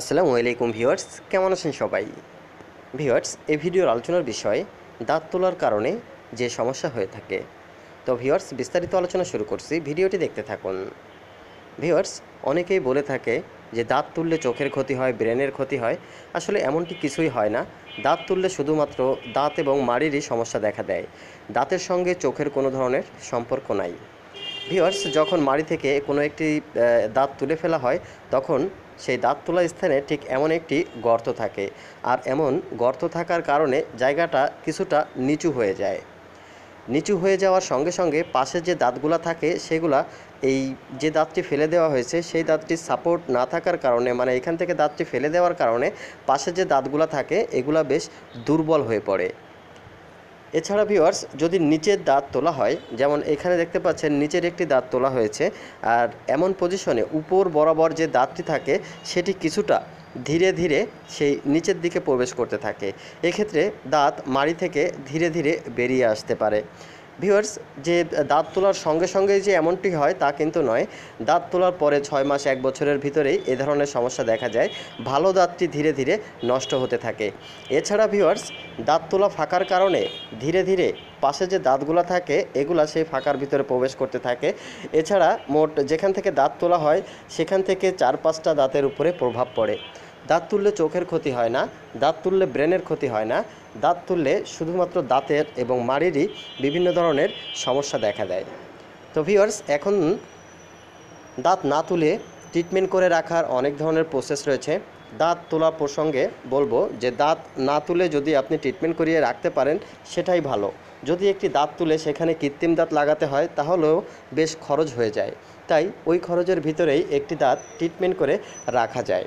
আসসালামু আলাইকুম ভিওয়ার্স কেমন আছেন সবাই ভিওয়ার্স এই ভিডিওর আলোচনার বিষয় দাঁত তোলার কারণে যে সমস্যা হয়ে থাকে তো ভিওয়ার্স বিস্তারিত আলোচনা শুরু করছি ভিডিওটি দেখতে থাকুন ভিওয়ার্স অনেকেই বলে থাকে যে দাঁত তুললে চোখের ক্ষতি হয় ব্রেনের ক্ষতি হয় আসলে এমনটি কিছুই হয় না দাঁত তুললে শুধুমাত্র দাঁত এবং মাড়িরই সমস্যা দেখা দেয় দাঁতের সঙ্গে চোখের কোনো ধরনের সম্পর্ক নাই ভিওয়ার্স যখন মাড়ি থেকে কোনো একটি দাঁত তুলে ফেলা হয় তখন সেই দাঁত তোলা স্থানে ঠিক এমন একটি গর্ত থাকে আর এমন গর্ত থাকার কারণে জায়গাটা কিছুটা নিচু হয়ে যায় নিচু হয়ে যাওয়ার সঙ্গে সঙ্গে পাশে যে দাঁতগুলো থাকে সেগুলা এই যে দাঁতটি ফেলে দেওয়া হয়েছে সেই দাঁতটির সাপোর্ট না থাকার কারণে মানে এখান থেকে দাঁতটি ফেলে দেওয়ার কারণে পাশে যে দাঁতগুলো থাকে এগুলা বেশ দুর্বল হয়ে পড়ে এছাড়া ভিওয়ার্স যদি নিচের দাঁত তোলা হয় যেমন এখানে দেখতে পাচ্ছেন নিচের একটি দাঁত তোলা হয়েছে আর এমন পজিশনে উপর বরাবর যে দাঁতটি থাকে সেটি কিছুটা ধীরে ধীরে সেই নিচের দিকে প্রবেশ করতে থাকে এক্ষেত্রে দাঁত মাড়ি থেকে ধীরে ধীরে বেরিয়ে আসতে পারে ভিউয়ার্স যে দাঁত তোলার সঙ্গে সঙ্গে যে এমনটি হয় তা কিন্তু নয় দাঁত তোলার পরে ছয় মাস এক বছরের ভিতরেই এ ধরনের সমস্যা দেখা যায় ভালো দাঁতটি ধীরে ধীরে নষ্ট হতে থাকে এছাড়া ভিউয়ার্স দাঁত তোলা ফাঁকার কারণে ধীরে ধীরে পাশে যে দাঁতগুলো থাকে এগুলা সেই ফাঁকার ভিতরে প্রবেশ করতে থাকে এছাড়া মোট যেখান থেকে দাঁত তোলা হয় সেখান থেকে চার পাঁচটা দাঁতের উপরে প্রভাব পড়ে দাঁত তুললে চোখের ক্ষতি হয় না দাঁত তুললে ব্রেনের ক্ষতি হয় না দাঁত তুললে শুধুমাত্র দাঁতের এবং মাড়িরই বিভিন্ন ধরনের সমস্যা দেখা দেয় তো ভিওর্স এখন দাঁত না তুলে ট্রিটমেন্ট করে রাখার অনেক ধরনের প্রসেস রয়েছে দাঁত তোলা প্রসঙ্গে বলবো যে দাঁত না তুলে যদি আপনি ট্রিটমেন্ট করিয়ে রাখতে পারেন সেটাই ভালো যদি একটি দাঁত তুলে সেখানে কৃত্রিম দাঁত লাগাতে হয় তাহলেও বেশ খরচ হয়ে যায় তাই ওই খরচের ভিতরেই একটি দাঁত ট্রিটমেন্ট করে রাখা যায়